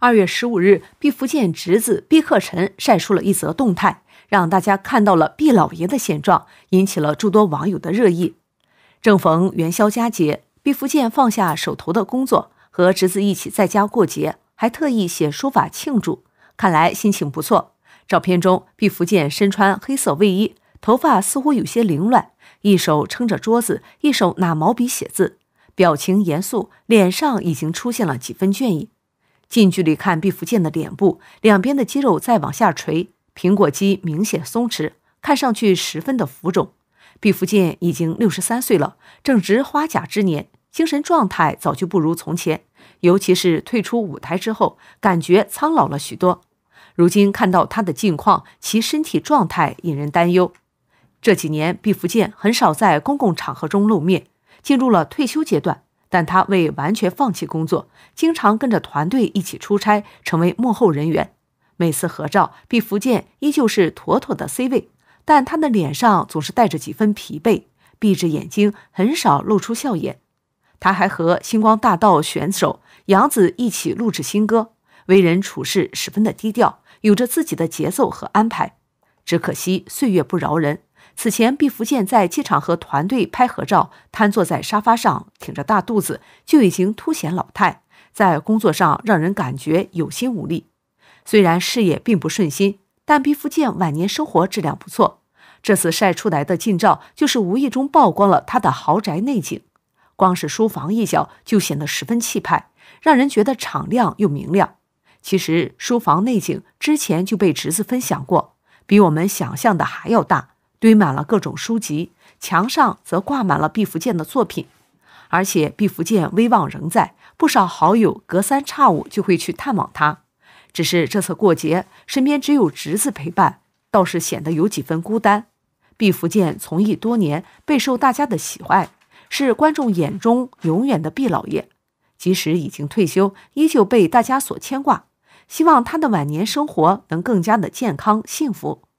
二月十五日，毕福剑侄子毕克晨晒出了一则动态，让大家看到了毕老爷的现状，引起了诸多网友的热议。正逢元宵佳节，毕福剑放下手头的工作，和侄子一起在家过节，还特意写书法庆祝，看来心情不错。照片中，毕福剑身穿黑色卫衣，头发似乎有些凌乱，一手撑着桌子，一手拿毛笔写字，表情严肃，脸上已经出现了几分倦意。近距离看毕福剑的脸部，两边的肌肉在往下垂，苹果肌明显松弛，看上去十分的浮肿。毕福剑已经六十三岁了，正值花甲之年，精神状态早就不如从前，尤其是退出舞台之后，感觉苍老了许多。如今看到他的近况，其身体状态引人担忧。这几年，毕福剑很少在公共场合中露面，进入了退休阶段。但他未完全放弃工作，经常跟着团队一起出差，成为幕后人员。每次合照，毕福剑依旧是妥妥的 C 位，但他的脸上总是带着几分疲惫，闭着眼睛，很少露出笑颜。他还和《星光大道》选手杨子一起录制新歌，为人处事十分的低调，有着自己的节奏和安排。只可惜岁月不饶人。此前，毕福剑在机场和团队拍合照，瘫坐在沙发上，挺着大肚子就已经凸显老态，在工作上让人感觉有心无力。虽然事业并不顺心，但毕福剑晚年生活质量不错。这次晒出来的近照，就是无意中曝光了他的豪宅内景。光是书房一角就显得十分气派，让人觉得敞亮又明亮。其实，书房内景之前就被侄子分享过，比我们想象的还要大。堆满了各种书籍，墙上则挂满了毕福剑的作品，而且毕福剑威望仍在，不少好友隔三差五就会去探望他。只是这次过节，身边只有侄子陪伴，倒是显得有几分孤单。毕福剑从艺多年，备受大家的喜爱，是观众眼中永远的毕老爷。即使已经退休，依旧被大家所牵挂。希望他的晚年生活能更加的健康幸福。